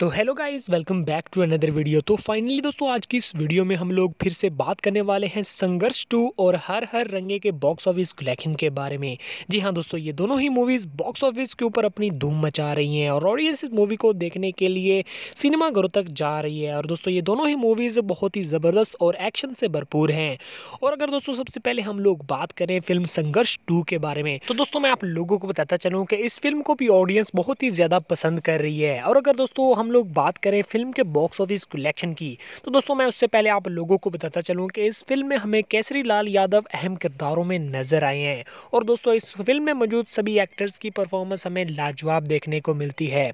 तो hello guys welcome back to another video तो finally दोस्तों आज की इस वीडियो में हम लोग फिर से बात करने वाले हैं संघर्ष टू और हर हर रंगे के बॉक्स ऑफिस कलेक्शन के बारे में जी हाँ दोस्तों ये दोनों ही मूवीज़ बॉक्स ऑफिस के ऊपर अपनी धूम मचा रही हैं और ऑडियंस इस मूवी को देखने के लिए सिनेमाघरों तक जा रही है और दोस्तों ये दोनों ही मूवीज़ बहुत ही ज़बरदस्त और एक्शन से भरपूर हैं और अगर दोस्तों सबसे पहले हम लोग बात करें फिल्म संघर्ष टू के बारे में तो दोस्तों मैं आप लोगों को बताता चलूँ कि इस फिल्म को भी ऑडियंस बहुत ही ज़्यादा पसंद कर रही है और अगर दोस्तों हम लोग बात करें फिल्म के बॉक्स ऑफिस कलेक्शन की तो दोस्तों मैं उससे पहले आप लोगों को बताता चलूँ कि इस फिल्म में हमें केसरी लाल यादव अहम किरदारों में नजर आए हैं और दोस्तों इस फिल्म में मौजूद सभी एक्टर्स की परफॉर्मेंस हमें लाजवाब देखने को मिलती है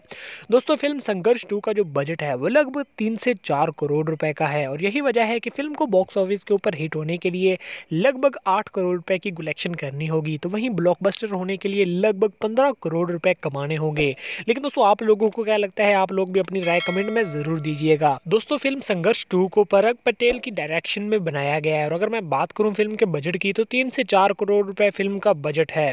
दोस्तों फिल्म संघर्ष टू का जो बजट है वो लगभग तीन से चार करोड़ रुपए का है और यही वजह है कि फिल्म को बॉक्स ऑफिस के ऊपर हिट होने के लिए लगभग आठ करोड़ रुपए की कलेक्शन करनी होगी तो वहीं ब्लॉकबस्टर होने के लिए लगभग पंद्रह करोड़ रुपए कमाने होंगे लेकिन दोस्तों आप लोगों को क्या लगता है आप लोग भी अपनी राय कमेंट में जरूर दीजिएगा दोस्तों फिल्म संघर्ष टू को परग पटेल की डायरेक्शन में बनाया गया है और अगर मैं बात करूँ फिल्म के बजट की तो तीन से चार करोड़ रुपए फिल्म का बजट है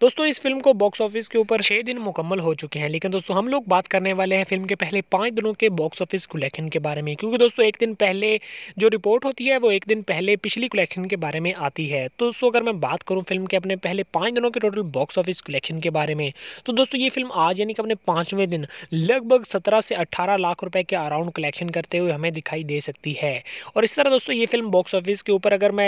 दोस्तों इस फिल्म को बॉक्स ऑफिस के ऊपर छह दिन मुकम्मल हो चुके हैं लेकिन दोस्तों हम लोग बात करने वाले हैं फिल्म के पहले पांच दिनों के बॉक्स ऑफिस कलेक्शन के बारे में क्योंकि दोस्तों एक दिन पहले जो रिपोर्ट होती है वो एक दिन पहले पिछली कलेक्शन के बारे में आती है तो दोस्तों अगर मैं बात करूं फिल्म के अपने पहले पांच दिनों के टोटल बॉक्स ऑफिस कलेक्शन के बारे में तो दोस्तों ये फिल्म आज यानी कि अपने पांचवें दिन लगभग सत्रह से 18 लाख रुपए के अराउंड कलेक्शन करते हुए हमें दिखाई दे सकती है और इस तरह दोस्तों ये फिल्म बॉक्स ऑफिस के ऊपर अगर मैं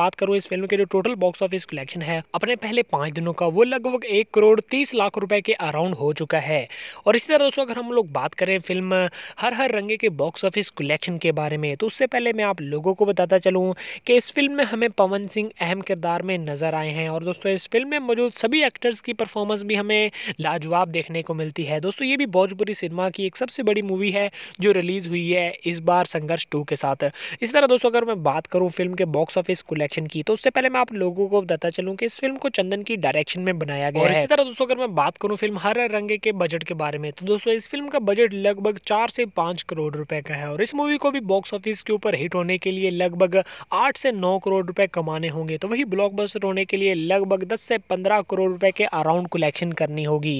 बात करूँ इस फिल्म के जो टोटल बॉक्स ऑफिस कलेक्शन है अपने पहले पाँच दिनों का वो लगभग एक करोड़ तीस लाख रुपए के अराउंड हो चुका है और इसी तरह दोस्तों अगर हम लोग बात करें फिल्म हर हर रंगे के बॉक्स ऑफिस कलेक्शन के बारे में तो उससे पहले मैं आप लोगों को बताता चलूँ कि इस फिल्म में हमें पवन सिंह अहम किरदार में नज़र आए हैं और दोस्तों इस फिल्म में मौजूद सभी एक्टर्स की परफॉर्मेंस भी हमें लाजवाब देखने को मिलती है दोस्तों ये भी भोजपुरी सिनेमा की एक एक सबसे बड़ी मूवी है जो रिलीज़ हुई है इस बार संघर्ष टू के साथ इस तरह दोस्तों अगर मैं बात करूँ फिल्म के बॉक्स ऑफिस कलेक्शन की तो उससे पहले मैं आप लोगों को बताता चलूँ कि इस फिल्म को चंदन की डायरेक्शन में बनाया गया है इसी तरह दोस्तों अगर मैं बात करूँ फिल्म हर रंगे के बजट के बारे में तो दोस्तों इस फिल्म का बजट लगभग चार से पाँच करोड़ रुपये का है और इस मूवी को भी बॉक्स ऑफिस के ऊपर हिट होने के लिए लगभग आठ से नौ करोड़ रुपए कमाने होंगे तो वही ब्लॉकबस्टर होने के लिए लगभग दस से पंद्रह करोड़ रुपए के अराउंड कलेक्शन करनी होगी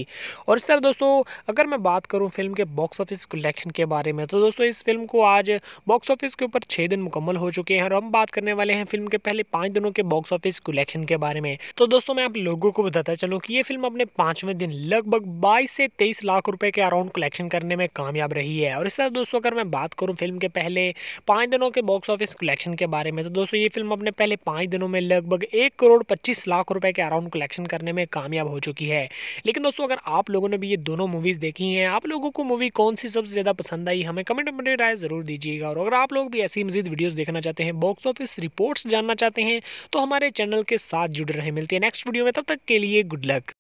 और इस तरह दोस्तों अगर मैं बात करूं फिल्म के बॉक्स ऑफिस कलेक्शन के बारे में तो दोस्तों इस फिल्म को आज बॉक्स ऑफिस के ऊपर छः दिन मुकम्मल हो चुके हैं और हम बात करने वाले हैं फिल्म के पहले पाँच दिनों के बॉक्स ऑफिस कलेक्शन के बारे में तो दोस्तों मैं आप लोगों को बताता चलूँ कि ये फिल्म अपने पाँचवें दिन लगभग बाईस से तेईस लाख रुपये के अराउंड कलेक्शन करने में कामयाब रही है और इस तरह दोस्तों अगर मैं बात करूँ फिल्म के पहले पाँच दिनों के बॉक्स ऑफिस कलेक्शन के बारे में तो दोस्तों ये फिल्म अपने पहले पाँच दिनों में लगभग एक करोड़ पच्चीस लाख रुपये के अराउंड कलेक्शन करने में कामयाब हो चुकी है लेकिन दोस्तों अगर आप लोगों ने भी ये दोनों मूवीज़ देखी हैं आप लोगों को मूवी मूवी कौन सी सबसे ज़्यादा पसंद आई हमें कमेंट में राय ज़रूर दीजिएगा और अगर आप लोग भी ऐसी मजीद वीडियोस देखना चाहते हैं बॉक्स ऑफिस रिपोर्ट्स जानना चाहते हैं तो हमारे चैनल के साथ जुड़ रहे मिलते हैं नेक्स्ट वीडियो में तब तक के लिए गुड लक